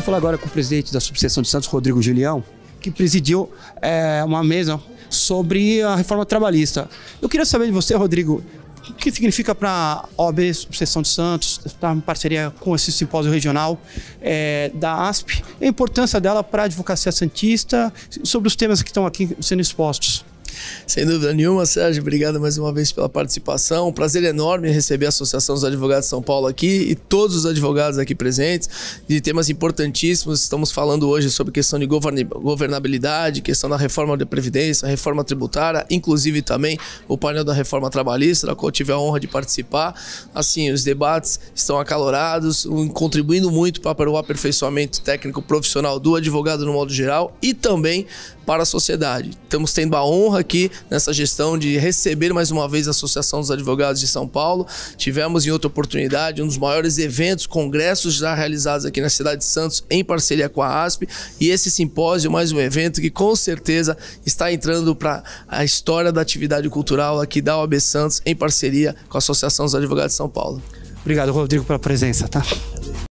Vamos falar agora com o presidente da subseção de Santos, Rodrigo Julião, que presidiu é, uma mesa sobre a reforma trabalhista. Eu queria saber de você, Rodrigo, o que significa para a OAB Subseção de Santos, estar tá em parceria com esse simpósio regional é, da ASP, a importância dela para a advocacia santista, sobre os temas que estão aqui sendo expostos? Sem dúvida nenhuma, Sérgio, obrigado mais uma vez pela participação. Um prazer enorme receber a Associação dos Advogados de São Paulo aqui e todos os advogados aqui presentes de temas importantíssimos. Estamos falando hoje sobre questão de governabilidade, questão da reforma da Previdência, reforma tributária, inclusive também o painel da reforma trabalhista, da qual tive a honra de participar. Assim, os debates estão acalorados, contribuindo muito para o aperfeiçoamento técnico profissional do advogado no modo geral e também para a sociedade. Estamos tendo a honra aqui aqui nessa gestão de receber mais uma vez a Associação dos Advogados de São Paulo. Tivemos em outra oportunidade um dos maiores eventos, congressos já realizados aqui na cidade de Santos em parceria com a ASP e esse simpósio, mais um evento que com certeza está entrando para a história da atividade cultural aqui da OAB Santos em parceria com a Associação dos Advogados de São Paulo. Obrigado, Rodrigo, pela presença, tá?